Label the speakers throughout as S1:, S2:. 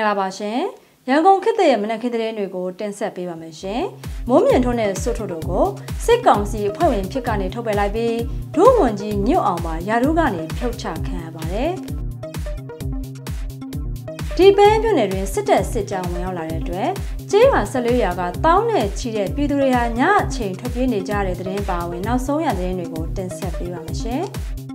S1: င်္ဂလာပါရှင်။ရန်ကုန်ခေတ်သစ်ရဲ့မနက်ခင်းသတင်းတွေကို တင်ဆက်ပေးပါမယ်ရှင်။မိုးမြင့်ထွန်းတဲ့စွတ်ထုတ်တို့ကိုစစ်ကောင်စီအဖွဲ့ဝင်ဖြစ်ကနေထုတ်ပယ်လိုက်ပြီးဒုဝန်ကြီးညွတ်အောင်ပါရာထူးကနေဖြုတ်ချခံရပါတယ်။ဒီပန်းပြွနယ်တွင်စစ်တပ်စစ်ကြောင်းဝင်ရောက်လာတဲ့အတွက်ကျေးရွာ14ရွာကတောင်းနဲ့ချီတဲ့ပြည်သူတွေဟာညအချိန်ထွက်ပြေးနေကြတဲ့သတင်းပါဝင်နောက်ဆုံးရသတင်းတွေကိုတင်ဆက်ပေးပါမယ်ရှင်။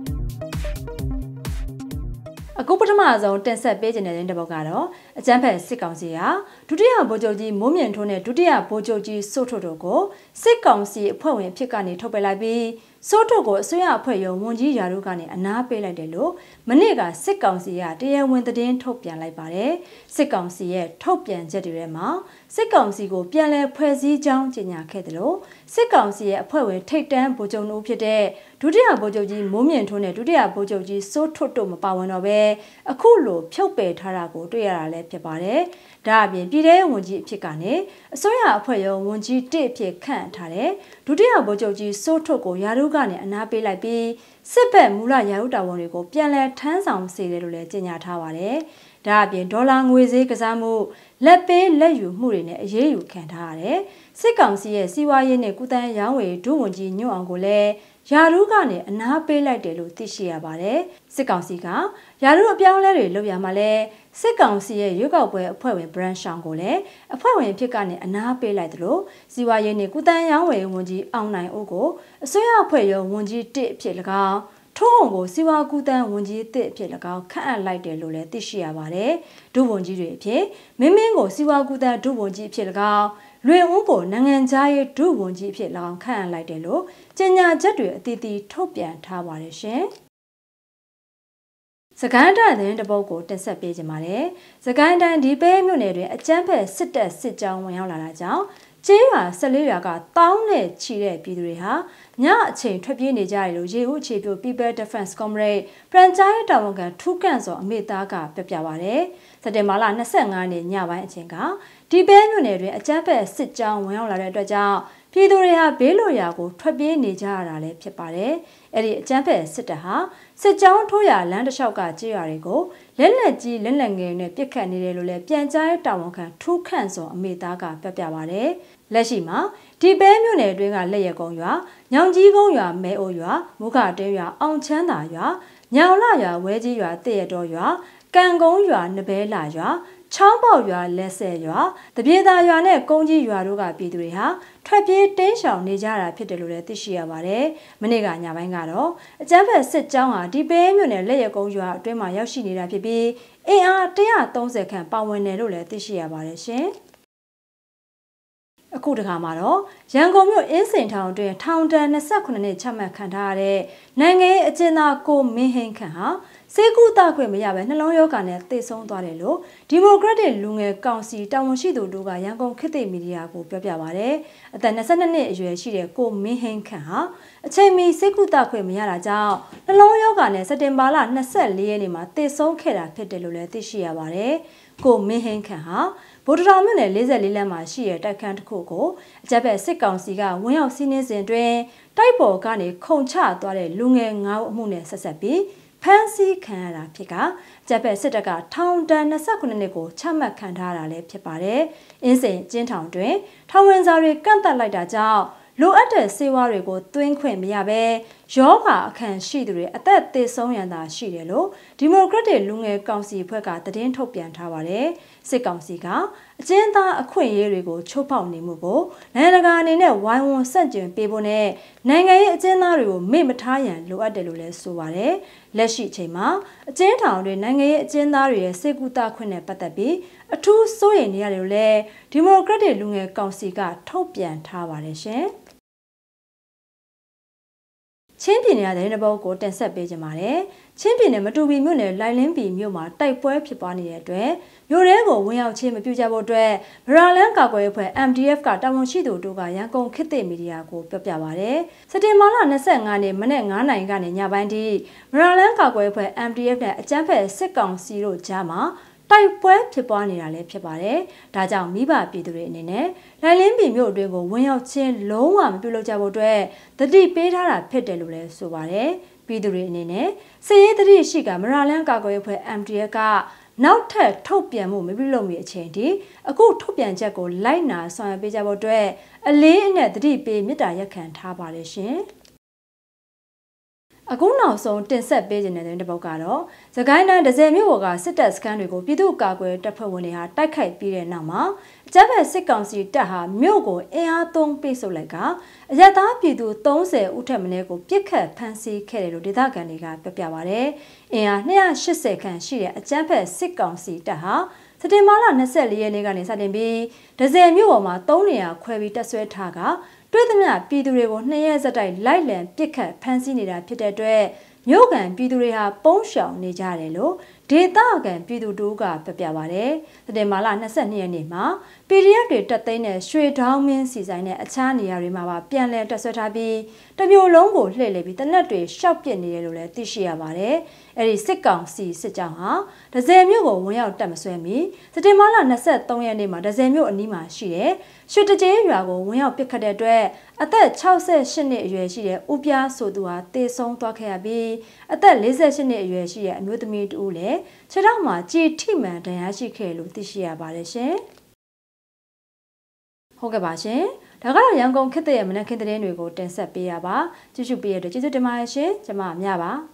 S1: အခုပထမဆုံးတင်ဆက်ပေးခြင်းတဲ့တဲ့ဘက်ကတော့အကျန်းဖက်စစ်ကောင်စီဟာဒုတိယဗိုလ်ချုပ်ကြီးမိုးမြင့်ထွန်းနဲ့ဒုတိယဗိုလ်ချုပ်ကြီးစိုးထွတ်တို့ကိုစစ်ကောင်စီအဖွဲ့ဝင်ဖြစ်ကနေထုတ်ပယ်လိုက်ပြီးစိုးထွတ်ကိုအစိုးရအဖွဲ့ရုံးဝန်ကြီးယာရုကနေအနားပေးလိုက်တယ်လို့မနေ့ကစစ်ကောင်စီကတရားဝင်သတင်းထုတ်ပြန်လိုက်ပါတယ်စစ်ကောင်စီရဲ့ထုတ်ပြန်ချက်တွေထဲမှာစစ်ကောင်စီကိုပြန်လည်ဖွဲ့စည်းကြောင်းကြေညာခဲ့တယ်လို့စစ်ကောင်စီရဲ့အဖွဲ့ဝင်ထိတ်တန်းဗိုလ်ချုပ်နှုတ်ဖြစ်တဲ့ဒုတိယဗိုလ်ချုပ်ကြီးမိုးမြင့်ထွန်းနဲ့ဒုတိယဗိုလ်ချုပ်ကြီးစိုးထွတ်တို့မပါဝင်တော့ဘဲအခုလို ဖြုတ်ပယ်ထားတာကိုတွေ့ရတာလည်းဖြစ်ပါတယ်။ဒါအပြင်ပြည်ထောင်ဝန်ကြီးအဖြစ်ကနေအစိုးရအဖွဲ့ရောဝန်ကြီးတစ်အဖြစ်ခန့်ထားတဲ့ဒုတိယဗိုလ်ချုပ်ကြီးစိုးထွတ်ကိုယာရုကနေအနားပေးလိုက်ပြီးစစ်ဘက်မူလယာရုတာဝန်တွေကိုပြန်လည်ထမ်းဆောင်စေတယ်လို့လည်းကြေညာထားပါတယ်။ဒါအပြင်ဒေါ်လာငွေဈေးကစားမှုလက်ပေးလက်ယူမှုတွေနဲ့အရေးယူခံထားရတယ်။စစ်ကောင်စီရဲ့စီးပွားရေးနဲ့ကုသရေးရောင်းဝယ်ဒုဝန်ကြီးညွန့်အောင်ကိုလည်းယာရုကနေအနားပေးလိုက်တယ်လို့သိရှိရပါတယ်။စစ်ကောင်စီကယာရုအပြောင်းလဲတွေလုပ်ရမှာလဲစစ်ကောင်စီရဲ့ရွေးကောက်ပွဲအဖွဲ့ဝင် brand ရှောင်းကိုလည်းအဖွဲ့ဝင်ဖြစ်ကနေအနားပေးလိုက်တယ်လို့စီးပွားရေးနဲ့ကုသရေးရောင်းဝယ်ဝန်ကြီးအောင်နိုင်ဦးကိုအစိုးရအဖွဲ့ရောဝန်ကြီးတစ်အဖြစ်၎င်းထို့အောင်ကိုစီဝါကူတန်ဝန်ကြီးအသစ်အဖြစ်၎င်းခန့်အပ်လိုက်တယ်လို့လည်းသိရှိရပါတယ်။ဒုဝန်ကြီးတွေအဖြစ်မင်းမင်းကိုစီဝါကူတန်ဒုဝန်ကြီးအဖြစ်၎င်းလွင်ဦးကိုနိုင်ငံခြားရေးဒုဝန်ကြီးအဖြစ်၎င်းခန့်အပ်လိုက်တယ်လို့ကြေညာချက်တွေအသီးသီးထုတ်ပြန်ထားပါတယ်ရှင်။စကိုင်းတိုင်းသတင်းတပုတ်ကိုတင်ဆက်ပေးကြပါမယ်။စကိုင်းတိုင်းဒီပဲမြို့နယ်တွင်အကြမ်းဖက်စစ်တပ်စစ်ကြောင်းဝင်ရောက်လာတာကြောင့်ကျေးရွာ14ရွာကတောင်းနဲ့ချီတဲ့ပြည်သူတွေဟာညအချိန်ထွက်ပြေးနေကြတယ်လို့ရေဟုအခြေပြု People Defense Comrade ဖရန်ချိုင်းတာဝန်ခံထူးကန့်စောအမေသားကပြပြပါရတယ်။စက်တင်ဘာလ25ရက်နေ့ညပိုင်းအချိန်ကဒီဘဲမြို့နယ်တွင်အကြမ်းဖက်စစ်ကြောင်းဝင်ရောက်လာတဲ့အတွက်ကြောင့်ပြည်သူတွေဟာဘေးလွတ်ရာကိုထွက်ပြေးနေကြရတာလည်းဖြစ်ပါတယ်။အဲ့ဒီအကြမ်းဖက်စစ်တပ်ဟာစစ်ကြောင်းထိုးရာလမ်းတစ်လျှောက်ကကြေးရွာတွေကိုလက်လက်ကြီးလက်လက်ငယ်နဲ့ပစ်ခတ်နေတယ်လို့လည်းပြန်ကြားရေးတာဝန်ခံထူးခန့်စောအမေသားကပြပြပါရတယ်။လက်ရှိမှာဒီပဲမြို့နယ်အတွင်းကလက်ရကုံရွာ၊ညောင်ကြီးကုန်းရွာ၊မဲအိုရွာ၊မုခတဲရွာ၊အောင်ချမ်းသာရွာ၊ညောင်လရွာ၊ဝဲကြီးရွာ၊တည့်ရတော်ရွာ၊ကံကုန်းရွာ၊နဘဲလာရွာ၊ချောင်းပေါက်ရွာ၊လက်ဆယ်ရွာ၊တပြေသာရွာနဲ့ကုန်းကြီးရွာတို့ကပြည်သူတွေဟာထွက်ပြေးတင်းရှောင်နေကြတာဖြစ်တယ်လို့လည်းသိရှိရပါတယ်။မနေ့ကညပိုင်းကတော့အကျန်းဖက်စစ်ကြောင်းဟာဒီပဲမြို့နယ်လက်ရကုံရွာအတွင်းမှာရောက်ရှိနေတာဖြစ်ပြီးအင်အား130ခန့်ပါဝင်တယ်လို့လည်းသိရှိရပါတယ်ရှင်။အခုတခါမှာတော့ရန်ကုန်မြို့အင်းစင်ထောင်တွင်ထောင်တန်း28နှစ်ချမှတ်ခံထားရတဲ့နိုင်ငံရေးအကျဉ်းသားကိုမင်းဟင်းခန့်ဟာစေကူတာခွင့်မရဘဲနှလုံးရောဂါနဲ့သေဆုံးသွားတယ်လို့ဒီမိုကရက်တစ်လူငယ်ကောင်စီတာဝန်ရှိသူတို့ကရန်ကုန်ခေတ်သစ်မီဒီယာကိုပြောပြပါဗျ။အသက်22နှစ်အရွယ်ရှိတဲ့ကိုမင်းဟင်းခန့်ဟာအချိန်မီစေကူတာခွင့်မရတာကြောင့်နှလုံးရောဂါနဲ့စက်တင်ဘာလ24ရက်နေ့မှာသေဆုံးခဲ့တာဖြစ်တယ်လို့လည်းသိရှိရပါဗျ။ကိုမင်းဟင်းခန့်ဟာဗိုလ်တော်မြို့နယ်44လမ်းမှာရှိတဲ့တိုက်ခန်းတစ်ခုကိုအကြက်ဘက်စစ်ကောင်စီကဝင်းရောက်စီးနှင်းစဉ်တွင်တိုက်ပေါ်ကနေခုံချသွားတဲ့လူငယ်9ဦးအမှုနဲ့ဆက်ဆက်ပြီးဖမ်းဆီးခံရတာဖြစ်ကအကြက်ဘက်စစ်တပ်ကထောင်တန်း29နှစ်ကိုချမှတ်ခံထားရတာလည်းဖြစ်ပါတယ်။အင်းစိန်ကျင်းထောင်တွင် ထောင်ဝင်စာတွေကန့်တက်လိုက်တာကြောင့်လိုအပ်တဲ့ဆေးဝါးတွေကိုသွင်းခွင့်မရဘဲယောဂအခန့်ရှိသူတွေအသက်သေဆုံးရန်သာရှိတယ်လို့ဒီမိုကရက်တစ်လူငယ်ကောင်စီဘက်ကသတင်းထုတ်ပြန်ထားပါတယ်။စစ်ကောင်စီကအကျဉ်းသားအခွင့်အရေးတွေကိုချိုးဖောက်နေမှုကိုနိုင်ငံတကာအနေနဲ့ဝိုင်းဝန်းဆန့်ကျင်ပေးဖို့နဲ့နိုင်ငံရေးအကျဉ်းသားတွေကိုမေ့မထားရန်လိုအပ်တယ်လို့လည်းဆိုပါတယ်။လက်ရှိအချိန်မှာအကျဉ်းထောင်တွေနိုင်ငံရေးအကျဉ်းသားတွေရဲ့စေကူတာခွင့်နဲ့ပတ်သက်ပြီးအထူးစိုးရိမ်နေရတယ်လို့လည်းဒီမိုကရက်တစ်လူငယ်ကောင်စီကထုတ်ပြန်ထားပါတယ်ရှင်။ချင်းပြည်နယ်ရတဲ့တပုတ်ကိုတင်ဆက်ပေးကြပါမယ်။ချင်းပြည်နယ်မတူပီမြို့နယ်လိုင်လင်းပီမြို့မှာတိုက်ပွဲဖြစ်ပွားနေတဲ့အတွက်မြို့ရဲကိုဝင်ရောက်ချင်းမပြုကြဖို့အတွက်ဗရာလန်ကာကွယ်ရေးအဖွဲ့ MDF ကတာဝန်ရှိသူတို့ကရန်ကုန်ခေတ်သစ်မီဒီယာကိုပြောပြပါရတယ်။စက်တင်ဘာလ25ရက်မနေ့9နာရီကနေညပိုင်းထိဗရာလန်ကာကွယ်ရေးအဖွဲ့ MDF နဲ့အကြမ်းဖက်စစ်ကောင်စီတို့ကြားမှာတိုက်ပွဲဖြစ်ပွားနေတာလည်းဖြစ်ပါတယ်။ဒါကြောင့်မိဘပြည်သူတွေအနေနဲ့လိုင်လင်းပြည်မြို့အတွင်းကိုဝင်ရောက်ခြင်းလုံးဝမပြုလုပ်ကြဖို့အတွက်တတိပေးထားတာဖြစ်တယ်လို့လည်းဆိုပါတယ်။ပြည်သူတွေအနေနဲ့စစ်ရေးတတိရှိကမရာလန်ကာကွယ်ရေးအဖွဲ့ MDF ကနောက်ထပ်ထုတ်ပြန်မှုမပြုလုပ်မီအချိန်ထိအခုထုတ်ပြန်ချက်ကိုလိုက်နာဆောင်ရွက်ပေးကြဖို့အတွက်အလေးအနက်တတိပေးမြစ်တာရက်ခံထားပါတယ်ရှင်။အခုနောက်ဆုံးတင်ဆက်ပေးခြင်းတဲ့တဲ့ပုတ်ကတော့သခိုင်းတိုင်းဒဇယ်မြို့ပေါ်ကစစ်တပ်စခန်းတွေကိုပြည်သူ့ကာကွယ်တပ်ဖွဲ့ဝင်တွေဟာတိုက်ခိုက်ပြီးတဲ့နောက်မှာအကြမ်းဖက်စစ်ကောင်စီတပ်ဟာမြို့ကိုအင်အားသုံးပိတ်ဆို့လိုက်ကအရသာပြည်သူ30ဦးထက်မနည်းကိုပြစ်ခတ်ဖမ်းဆီးခဲ့တယ်လို့ဒေသခံတွေကပြောပြပါဗျ။အင်အား280ခန့်ရှိတဲ့အကြမ်းဖက်စစ်ကောင်စီတပ်ဟာစတင်မာလာ24ရက်နေ့ကနေစတင်ပြီးဒဇယ်မြို့ပေါ်မှာ3နေရာခွဲပြီးတက်ဆွဲထားကတွေ့သမျှပြည်သူတွေကိုနှစ်ရက်ဆက်တိုက်လိုက်လံပစ်ခတ်ဖမ်းဆီးနေတာဖြစ်တဲ့အတွက်မြို့ကန်ပြည်သူတွေဟာပုန်းရှောင်နေကြတယ်လို့ဒေသခံပြည်သူတို့ကပြပြပါရတယ်။တတိမာလာ22ရက်နေ့မှာ PDF တွေတက်သိမ်းတဲ့ရွှေဒေါင်းမင်းစီဆိုင်နဲ့အခြားနေရာတွေမှာပါပြန်လည်တက်ဆွဲထားပြီးတမျိုးလုံးကိုလှည့်လည်ပြီးတနက်တွေရှောက်ပစ်နေတယ်လို့လည်းသိရှိရပါတယ်။အဲ့ဒီစစ်ကောင်စီစစ်ကြောင်းဟာဒဇယ်မြို့ကိုဝင်ရောက်တက်မဆွဲမီစတင်မလ23ရက်နေ့မှာဒဇယ်မြို့အနီးမှာရှိတဲ့ရွှေတကျေးရွာကိုဝင်ရောက်ပစ်ခတ်တဲ့အတွက်အသက်68နှစ်အရွယ်ရှိတဲ့ဦးပြားဆိုသူဟာတေဆုံးသွားခဲ့ရပြီးအသက်48နှစ်အရွယ်ရှိတဲ့အမျိုးသမီးတူလည်းခြေထောက်မှာကြေထိမှန်ဒဏ်ရာရှိခဲ့လို့သိရှိရပါတယ်ရှင်။ဟုတ်ကဲ့ပါရှင်။ဒါကတော့ရန်ကုန်ခေတ်ရဲ့မနက်ခင်းသတင်းတွေကိုတင်ဆက်ပေးရပါ။ကြည့်ရှုပေးရတဲ့ကျေးဇူးတင်ပါတယ်ရှင်။ကျွန်မမြပါ။